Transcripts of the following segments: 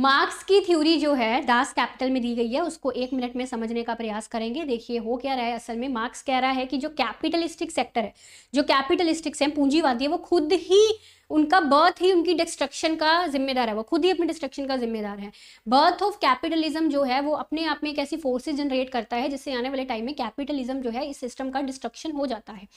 marks की theory जो है दास कैपिटल में दी गई है उसको एक मिनट में समझने का प्रयास करेंगे देखिए हो क्या रहा है असल में मार्क्स कह रहा है कि जो कैपिटलिस्टिक सेक्टर है जो कैपिटलिस्टिक्स हैं पूंजीवादी है वो खुद ही उनका बर्थ ही उनकी डिस्ट्रक्शन का जिम्मेदार है वो खुद ही अपने डिस्ट्रक्शन का जिम्मेदार है बर्थ ऑफ कैपिटलिज्म जो है वो अपने आप में एक ऐसी फोर्सेज जनरेट करता है जिससे आने वाले टाइम में कैपिटलिज्म जो है इस सिस्टम का डिस्ट्रक्शन हो जाता है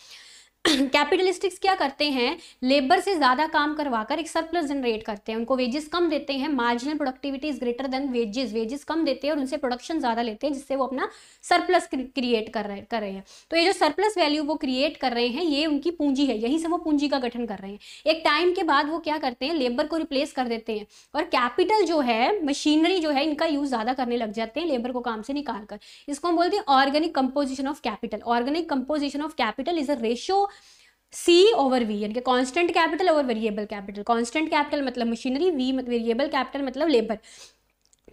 कैपिटलिस्टिक्स क्या करते हैं लेबर से ज़्यादा काम करवा कर एक सरप्लस जनरेट करते हैं उनको वेजेस कम देते हैं marginal productivity is greater than wages wages कम देते हैं और उनसे प्रोडक्शन ज़्यादा लेते हैं जिससे वो अपना सरप्लस क्रिएट कर रहे कर रहे हैं तो ये जो सरप्लस वैल्यू वो क्रिएट कर रहे हैं ये उनकी पूंजी है यहीं से वो पूंजी का गठन कर रहे हैं एक टाइम के बाद वो क्या करते हैं लेबर को रिप्लेस कर देते हैं और कैपिटल जो है मशीनरी जो है इनका यूज़ ज़्यादा करने लग जाते हैं लेबर को काम से निकाल कर इसको हम बोलते हैं organic composition of capital organic composition of capital is a ratio C over V यानी कि constant capital over variable capital constant capital मतलब मशीनरी वी वेरिएबल कैपिटल मतलब लेबर मतलब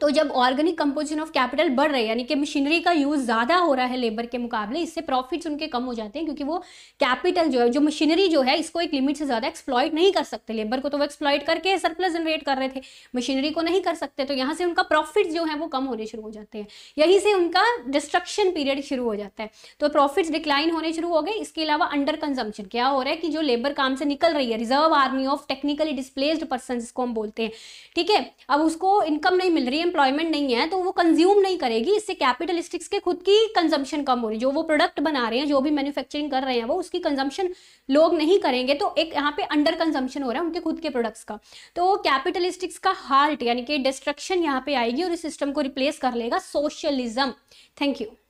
तो जब ऑर्गेनिक कंपोजिशन ऑफ कैपिटल बढ़ रही है यानी कि मशीनरी का यूज़ ज़्यादा हो रहा है लेबर के मुकाबले इससे प्रॉफिट्स उनके कम हो जाते हैं क्योंकि वो कैपिटल जो है जो मशीनरी जो है इसको एक लिमिट से ज़्यादा एक्सप्लॉयट नहीं कर सकते लेबर को तो वो एक्सप्लॉयट करके सरप्लस जनरेट कर रहे थे मशीनरी को नहीं कर सकते तो यहाँ से उनका प्रॉफिट जो है वो कम होने शुरू हो जाते हैं यहीं से उनका डिस्ट्रक्शन पीरियड शुरू हो जाता है तो प्रॉफिट्स डिक्लाइन होने शुरू हो गए इसके अलावा अंडर कंजम्पन क्या हो रहा है कि जो लेबर काम से निकल रही है reserve army of technically displaced person जिसको हम बोलते हैं ठीक है अब उसको इनकम नहीं मिल रही है एम्प्लॉयमेंट नहीं है तो वो कंज्यूम नहीं करेगी इससे कैपिटलिस्टिक्स के खुद की कंजम्पशन कम हो रही जो वो प्रोडक्ट बना रहे हैं जो भी मैन्युफैक्चरिंग कर रहे हैं वो उसकी कंजम्पशन लोग नहीं करेंगे तो एक यहाँ पे अंडर कंजम्पशन हो रहा है उनके खुद के प्रोडक्ट्स का तो कैपिटलिस्टिक्स का हार्ट यानी कि डिस्ट्रक्शन यहाँ पे आएगी और इस सिस्टम को रिप्लेस कर लेगा सोशलिज्म थैंक यू